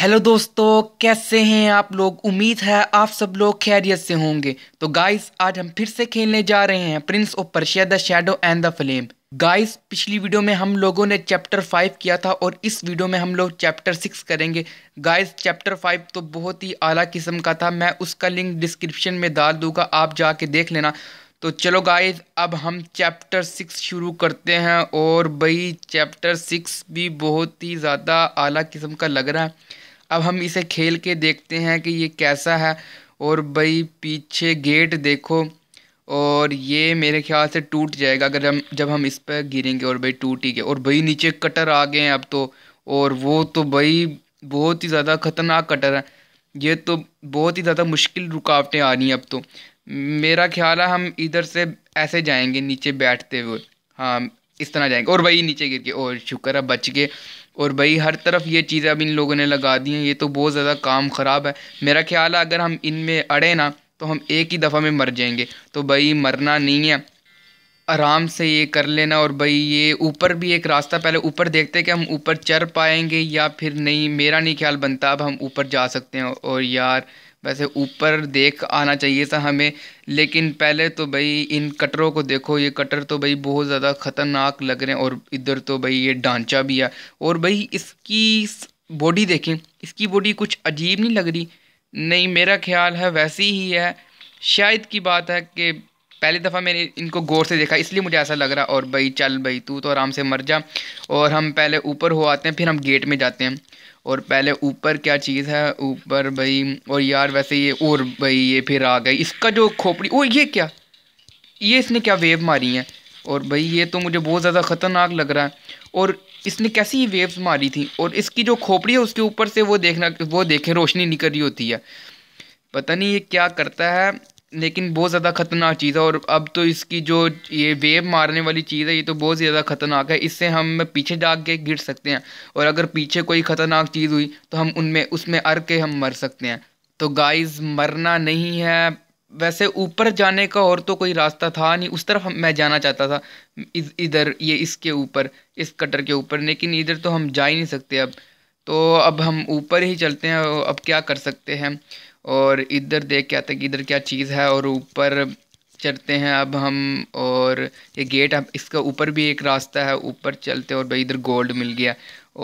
hello दोस्तों कैसे हैं आप लोग उम्मीद है आप सब लोग खैरियत से होंगे तो गाइस आज हम फिर से खेलने जा रहे हैं Prince of Persia the Shadow and the Flame guys पिछली वीडियो में हम लोगों ने चैप्टर फाइव किया था और इस वीडियो में हम लोग चैप्टर सिक्स करेंगे गाइस चैप्टर फाइव तो बहुत ही आला किस्म का था मैं उसका लिंक डिस्क्रिप्शन में डाल दूंगा आप जाके देख लेना तो चलो गाइस अब हम चैप्टर सिक्स शुरू करते हैं और भाई चैप्टर सिक्स भी बहुत ही ज़्यादा आला किस्म का लग रहा है अब हम इसे खेल के देखते हैं कि ये कैसा है और भाई पीछे गेट देखो और ये मेरे ख्याल से टूट जाएगा अगर हम जब हम इस पर गिरेंगे और भाई टूट ही गए और भाई नीचे कटर आ गए हैं अब तो और वो तो भाई बहुत ही ज़्यादा ख़तरनाक कटर है ये तो बहुत ही ज़्यादा मुश्किल रुकावटें आ रही हैं अब तो मेरा ख्याल है हम इधर से ऐसे जाएंगे नीचे बैठते हुए हाँ इस तरह जाएंगे और वही नीचे गिर के और शुक्र है बच गए और भाई हर तरफ ये चीज़ें अब इन लोगों ने लगा दी हैं ये तो बहुत ज़्यादा काम ख़राब है मेरा ख्याल है अगर हम इनमें अड़े ना तो हम एक ही दफ़ा में मर जाएंगे तो भाई मरना नहीं है आराम से ये कर लेना और भाई ये ऊपर भी एक रास्ता पहले ऊपर देखते कि हम ऊपर चढ़ पाएंगे या फिर नहीं मेरा नहीं ख्याल बनता अब हम ऊपर जा सकते हैं और यार वैसे ऊपर देख आना चाहिए था हमें लेकिन पहले तो भाई इन कटरों को देखो ये कटर तो भाई बहुत ज़्यादा ख़तरनाक लग रहे हैं और इधर तो भाई ये ढांचा भी है और भाई इसकी बॉडी देखें इसकी बॉडी कुछ अजीब नहीं लग रही नहीं मेरा ख्याल है वैसी ही है शायद की बात है कि पहली दफ़ा मैंने इनको गौर से देखा इसलिए मुझे ऐसा लग रहा और भाई चल भाई तू तो आराम से मर जा और हम पहले ऊपर हो आते हैं फिर हम गेट में जाते हैं और पहले ऊपर क्या चीज़ है ऊपर भाई और यार वैसे ये और भाई ये फिर आ गई इसका जो खोपड़ी ओ ये क्या ये इसने क्या वेव मारी है और भाई ये तो मुझे बहुत ज़्यादा ख़तरनाक लग रहा है और इसने कैसी वेव्स मारी थी और इसकी जो खोपड़ी है उसके ऊपर से वो देखना वो देखें रोशनी निकल रही होती है पता नहीं ये क्या करता है लेकिन बहुत ज़्यादा ख़तरनाक चीज़ है और अब तो इसकी जो ये वेव मारने वाली चीज़ है ये तो बहुत ज़्यादा ख़तरनाक है इससे हम पीछे जाग के गिर सकते हैं और अगर पीछे कोई ख़तरनाक चीज़ हुई तो हम उनमें उसमें अर के हम मर सकते हैं तो गाइस मरना नहीं है वैसे ऊपर जाने का और तो कोई रास्ता था नहीं उस तरफ मैं जाना चाहता था इधर ये इसके ऊपर इस कटर के ऊपर लेकिन इधर तो हम जा ही नहीं सकते अब तो अब हम ऊपर ही चलते हैं अब क्या कर सकते हैं और इधर देख के आते हैं कि इधर क्या चीज़ है और ऊपर चलते हैं अब हम और ये गेट अब इसका ऊपर भी एक रास्ता है ऊपर चलते और भाई इधर गोल्ड मिल गया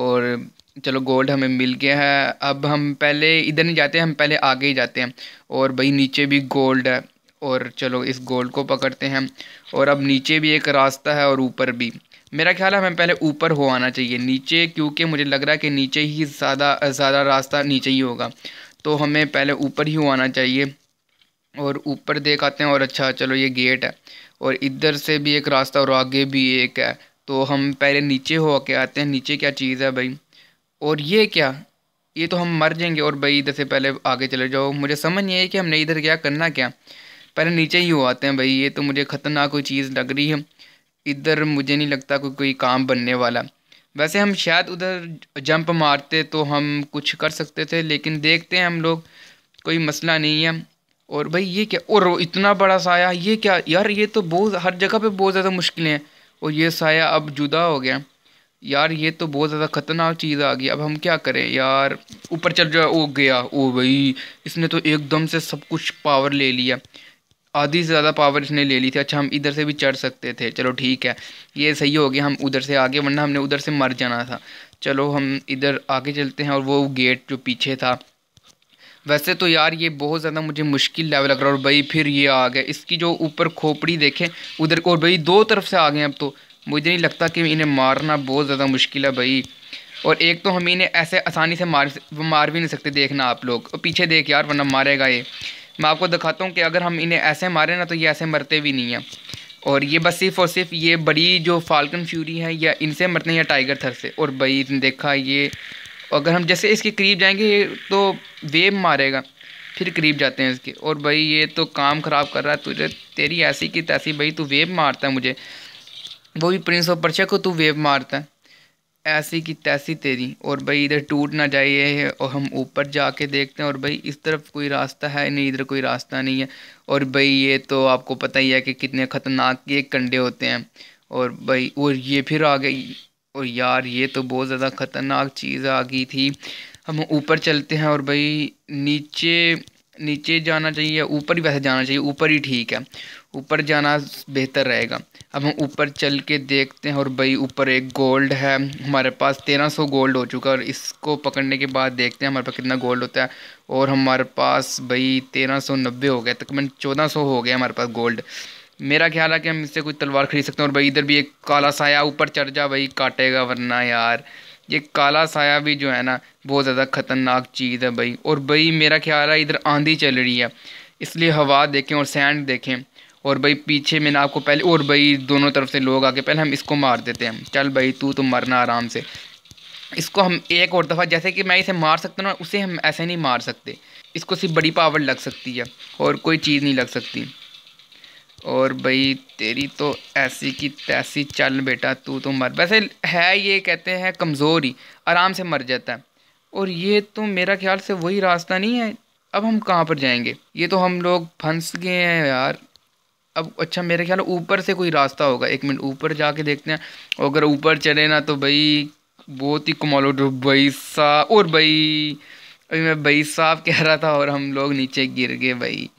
और चलो गोल्ड हमें मिल गया है अब हम पहले इधर नहीं जाते हम पहले आगे ही जाते हैं और भाई नीचे भी गोल्ड है और चलो इस गोल्ड को पकड़ते हैं और अब नीचे भी एक रास्ता है और ऊपर भी मेरा ख्याल है हमें पहले ऊपर हो आना चाहिए नीचे क्योंकि मुझे लग रहा है कि नीचे ही ज़्यादा ज़्यादा रास्ता नीचे ही होगा तो हमें पहले ऊपर ही आना चाहिए और ऊपर देख आते हैं और अच्छा चलो ये गेट है और इधर से भी एक रास्ता और आगे भी एक है तो हम पहले नीचे हो के आते हैं नीचे क्या चीज़ है भाई और ये क्या ये तो हम मर जाएंगे और भाई इधर से पहले आगे चले जाओ मुझे समझ नहीं है कि हमने इधर क्या करना क्या पहले नीचे ही हो आते हैं भाई ये तो मुझे ख़तरनाक कोई चीज़ लग रही है इधर मुझे नहीं लगता कोई कोई काम बनने वाला वैसे हम शायद उधर जंप मारते तो हम कुछ कर सकते थे लेकिन देखते हैं हम लोग कोई मसला नहीं है और भाई ये क्या और इतना बड़ा साया ये क्या यार ये तो बहुत हर जगह पे बहुत ज़्यादा मुश्किलें हैं और ये साया अब जुदा हो गया यार ये तो बहुत ज़्यादा ख़तरनाक चीज़ आ गई अब हम क्या करें यार ऊपर चल जाए ओ गया ओ भाई इसने तो एकदम से सब कुछ पावर ले लिया आधी से ज़्यादा पावर इसने ले ली थी अच्छा हम इधर से भी चढ़ सकते थे चलो ठीक है ये सही हो गया हम उधर से आगे वरना हमने उधर से मर जाना था चलो हम इधर आगे चलते हैं और वो गेट जो पीछे था वैसे तो यार ये बहुत ज़्यादा मुझे मुश्किल लेवल लग रहा है और भाई फिर ये आ गया इसकी जो ऊपर खोपड़ी देखें उधर को और भाई दो तरफ से आ गए अब तो मुझे नहीं लगता कि इन्हें मारना बहुत ज़्यादा मुश्किल है भाई और एक तो हम इन्हें ऐसे आसानी से मार मार भी नहीं सकते देखना आप लोग और पीछे देख यार वरना मारेगा ये मैं आपको दिखाता हूँ कि अगर हम इन्हें ऐसे मारें ना तो ये ऐसे मरते भी नहीं हैं और ये बस सिर्फ और सिर्फ ये बड़ी जो फाल्कन फ्यूरी है या इनसे मरते हैं या टाइगर थर से और भाई देखा ये अगर हम जैसे इसके करीब जाएंगे तो वेब मारेगा फिर करीब जाते हैं इसके और भाई ये तो काम ख़राब कर रहा है तुझे तेरी ऐसी की तैसी भाई तू वेब मारता है मुझे वो भी प्रिंस ऑफ पर्चा को तू वेब मारता है ऐसी की तैसी तेरी और भाई इधर टूट ना जाइए और हम ऊपर जाके देखते हैं और भाई इस तरफ कोई रास्ता है नहीं इधर कोई रास्ता नहीं है और भाई ये तो आपको पता ही है कि कितने ख़तरनाक ये कंडे होते हैं और भाई और ये फिर आ गई और यार ये तो बहुत ज़्यादा ख़तरनाक चीज़ आ गई थी हम ऊपर चलते हैं और भाई नीचे नीचे जाना चाहिए ऊपर ही वैसे जाना चाहिए ऊपर ही ठीक है ऊपर जाना बेहतर रहेगा अब हम ऊपर चल के देखते हैं और भाई ऊपर एक गोल्ड है हमारे पास तेरह सौ गोल्ड हो चुका है और इसको पकड़ने के बाद देखते हैं हमारे पास कितना गोल्ड होता है और हमारे पास भाई तेरह सौ नब्बे हो गया तकरीबन चौदह सौ हो गया हमारे पास गोल्ड मेरा ख्याल है कि हम इससे कोई तलवार खरीद सकते हैं और भाई इधर भी एक काला साया ऊपर चढ़ जा भाई काटेगा वरना यार ये काला साया भी जो है ना बहुत ज़्यादा ख़तरनाक चीज़ है भाई और भाई मेरा ख्याल है इधर आंधी चल रही है इसलिए हवा देखें और सैंड देखें और भाई पीछे मैंने आपको पहले और भाई दोनों तरफ से लोग आके पहले हम इसको मार देते हैं चल भाई तू तो मरना आराम से इसको हम एक और दफ़ा जैसे कि मैं इसे मार सकता हूँ उसे हम ऐसे नहीं मार सकते इसको सिर्फ बड़ी पावर लग सकती है और कोई चीज़ नहीं लग सकती और भाई तेरी तो ऐसी की तैसी चल बेटा तू तो मर वैसे है ये कहते हैं कमज़ोरी आराम से मर जाता है और ये तो मेरा ख्याल से वही रास्ता नहीं है अब हम कहाँ पर जाएंगे ये तो हम लोग फंस गए हैं यार अब अच्छा मेरे ख्याल ऊपर से कोई रास्ता होगा एक मिनट ऊपर जाके देखते हैं अगर ऊपर चले ना तो भाई बहुत ही कमालो भाई साहब और भाई अभी मैं भाई साहब कह रहा था और हम लोग नीचे गिर गए भाई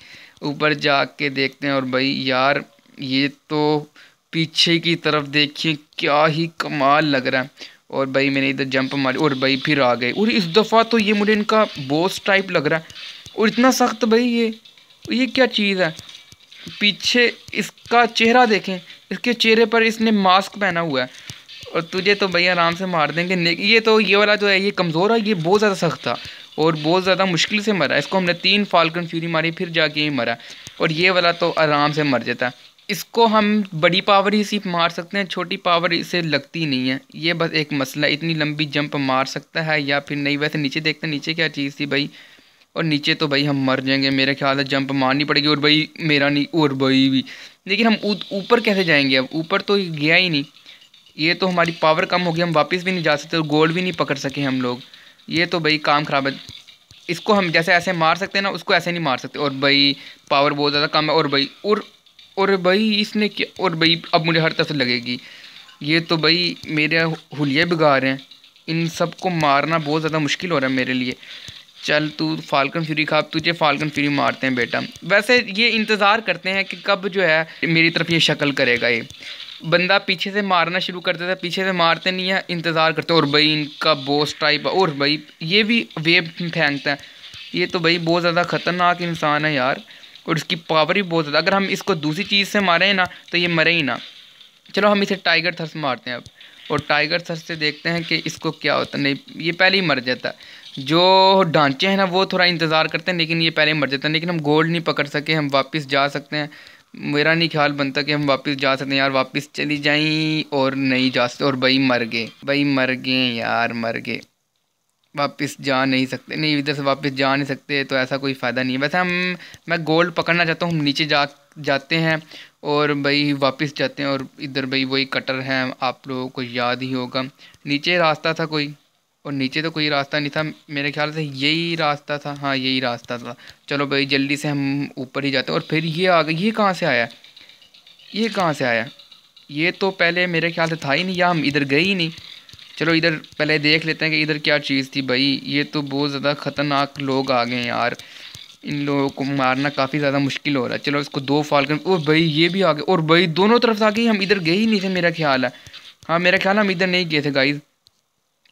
ऊपर जाके देखते हैं और भाई यार ये तो पीछे की तरफ देखिए क्या ही कमाल लग रहा है और भाई मैंने इधर जंप मारी और भाई फिर आ गए और इस दफ़ा तो ये मुझे इनका बॉस टाइप लग रहा है और इतना सख्त भाई ये ये क्या चीज़ है पीछे इसका चेहरा देखें इसके चेहरे पर इसने मास्क पहना हुआ है और तुझे तो भाई आराम से मार देंगे ये तो ये वाला जो है ये कमज़ोर है ये बहुत ज़्यादा सख्त था और बहुत ज़्यादा मुश्किल से मरा इसको हमने तीन फाल्कन फ्यूरी मारी फिर जाके ही मरा और ये वाला तो आराम से मर जाता इसको हम बड़ी पावर ही सिर्फ मार सकते हैं छोटी पावर इसे लगती नहीं है ये बस एक मसला इतनी लंबी जंप मार सकता है या फिर नहीं वैसे नीचे देखते नीचे क्या चीज़ थी भाई और नीचे तो भाई हम मर जाएंगे मेरे ख्याल है जंप मारनी पड़ेगी और भाई मेरा नहीं और भाई भी लेकिन हम ऊपर कैसे जाएंगे अब ऊपर तो गया ही नहीं ये तो हमारी पावर कम होगी हम वापस भी नहीं जा सकते और गोल्ड भी नहीं पकड़ सके हम लोग ये तो भाई काम ख़राब है इसको हम जैसे ऐसे मार सकते हैं ना उसको ऐसे नहीं मार सकते और भाई पावर बहुत ज़्यादा कम है और भाई और और भाई इसने क्या और भाई अब मुझे हर तरफ लगेगी ये तो भाई मेरे हुए बिगाड़ रहे हैं इन सबको मारना बहुत ज़्यादा मुश्किल हो रहा है मेरे लिए चल तू फाल्कन फ्यूरी खा तुझे फाल्कन फ्यूरी मारते हैं बेटा वैसे ये इंतज़ार करते हैं कि कब जो है मेरी तरफ ये शक्ल करेगा ये बंदा पीछे से मारना शुरू कर देता है पीछे से मारते नहीं है इंतज़ार करते और भाई इनका बोस टाइप और भाई ये भी वेब फेंकता है ये तो भाई बहुत ज़्यादा ख़तरनाक इंसान है यार और इसकी पावर ही बहुत ज़्यादा अगर हम इसको दूसरी चीज़ से मारें ना तो ये मरे ही ना चलो हम इसे टाइगर थर्स मारते हैं अब और टाइगर थर्स से देखते हैं कि इसको क्या होता नहीं ये पहले ही मर जाता है जो ढांचे हैं ना वो थोड़ा इंतज़ार करते हैं लेकिन ये पहले ही मर जाता है लेकिन हम गोल्ड नहीं पकड़ सके हम वापस जा सकते हैं मेरा नहीं ख्याल बनता कि हम वापस जा सकते हैं यार वापस चली जाएं और नहीं जा सकते और भाई मर गए भाई मर गए यार मर गए वापस जा नहीं सकते नहीं इधर से वापस जा नहीं सकते तो ऐसा कोई फ़ायदा नहीं है वैसे हम मैं गोल्ड पकड़ना चाहता हूँ हम नीचे जा जाते हैं और भाई वापस जाते हैं और इधर भाई वही कटर हैं आप लोगों को याद ही होगा नीचे रास्ता था कोई और नीचे तो कोई रास्ता नहीं था मेरे ख्याल से यही रास्ता था हाँ यही रास्ता था चलो भाई जल्दी से हम ऊपर ही जाते हैं और फिर ये आ गए ये कहाँ से आया ये कहाँ से आया ये तो पहले मेरे ख्याल से था ही नहीं या हम इधर गए ही नहीं चलो इधर पहले देख लेते हैं कि इधर क्या चीज़ थी भाई ये तो बहुत ज़्यादा ख़तरनाक लोग आ गए यार इन लोगों को मारना काफ़ी ज़्यादा मुश्किल हो रहा है चलो इसको दो फाल्कन और भाई ये भी आ गए और भाई दोनों तरफ से आ गए हम इधर गए ही नहीं थे मेरा ख्याल है हाँ मेरा ख्याल हम इधर नहीं गए थे गाइज़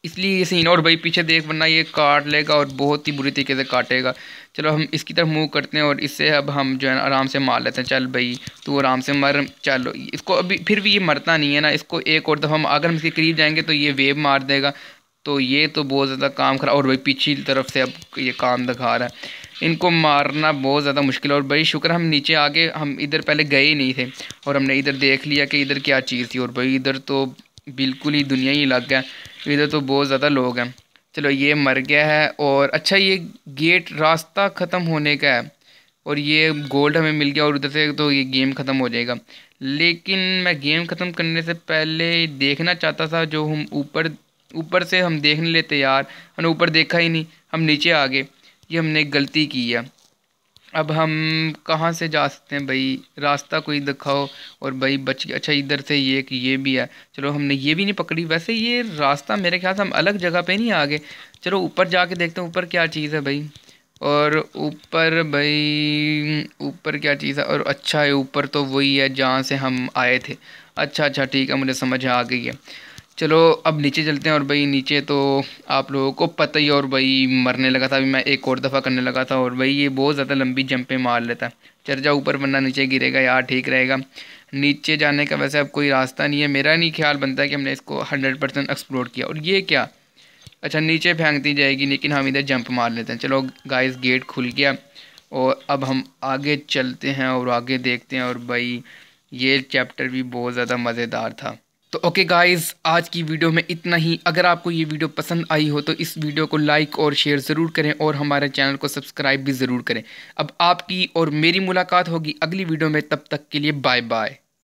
इसलिए ये सीन और भाई पीछे देख वरना ये काट लेगा और बहुत ही बुरी तरीके से काटेगा चलो हम इसकी तरफ मूव करते हैं और इससे अब हम जो है आराम से मार लेते हैं चल भाई तू आराम से मर चलो इसको अभी फिर भी ये मरता नहीं है ना इसको एक और दफ़ा हम अगर हम इसके करीब जाएंगे तो ये वेव मार देगा तो ये तो बहुत ज़्यादा काम खराब और भाई पीछे तरफ से अब ये काम दिखा रहा है इनको मारना बहुत ज़्यादा मुश्किल है और भाई शुक्र हम नीचे आगे हम इधर पहले गए ही नहीं थे और हमने इधर देख लिया कि इधर क्या चीज़ थी और भाई इधर तो बिल्कुल ही दुनिया ही लग गया इधर तो बहुत ज़्यादा लोग हैं चलो ये मर गया है और अच्छा ये गेट रास्ता ख़त्म होने का है और ये गोल्ड हमें मिल गया और उधर से तो ये गेम ख़त्म हो जाएगा लेकिन मैं गेम ख़त्म करने से पहले देखना चाहता था जो हम ऊपर ऊपर से हम देखने लेते यार हमने ऊपर देखा ही नहीं हम नीचे आ गए ये हमने गलती की है अब हम कहाँ से जा सकते हैं भाई रास्ता कोई दिखाओ और भाई बच गया अच्छा इधर से ये कि ये भी है चलो हमने ये भी नहीं पकड़ी वैसे ये रास्ता मेरे ख्याल से हम अलग जगह पे नहीं आ गए चलो ऊपर जाके देखते हैं ऊपर क्या चीज़ है भाई और ऊपर भाई ऊपर क्या चीज़ है और अच्छा है ऊपर तो वही है जहाँ से हम आए थे अच्छा अच्छा ठीक है मुझे समझ आ गई है चलो अब नीचे चलते हैं और भाई नीचे तो आप लोगों को पता ही और भाई मरने लगा था अभी मैं एक और दफ़ा करने लगा था और भाई ये बहुत ज़्यादा लंबी जंपें मार लेता है चर्चा जाओ ऊपर वरना नीचे गिरेगा यार ठीक रहेगा नीचे जाने का वैसे अब कोई रास्ता नहीं है मेरा नहीं ख्याल बनता कि हमने इसको हंड्रेड परसेंट एक्सप्लोर किया और ये क्या अच्छा नीचे फेंक दी जाएगी लेकिन हम इधर जंप मार लेते हैं चलो गाइस गेट खुल गया और अब हम आगे चलते हैं और आगे देखते हैं और भाई ये चैप्टर भी बहुत ज़्यादा मज़ेदार था तो ओके गाइस आज की वीडियो में इतना ही अगर आपको ये वीडियो पसंद आई हो तो इस वीडियो को लाइक और शेयर ज़रूर करें और हमारे चैनल को सब्सक्राइब भी ज़रूर करें अब आपकी और मेरी मुलाकात होगी अगली वीडियो में तब तक के लिए बाय बाय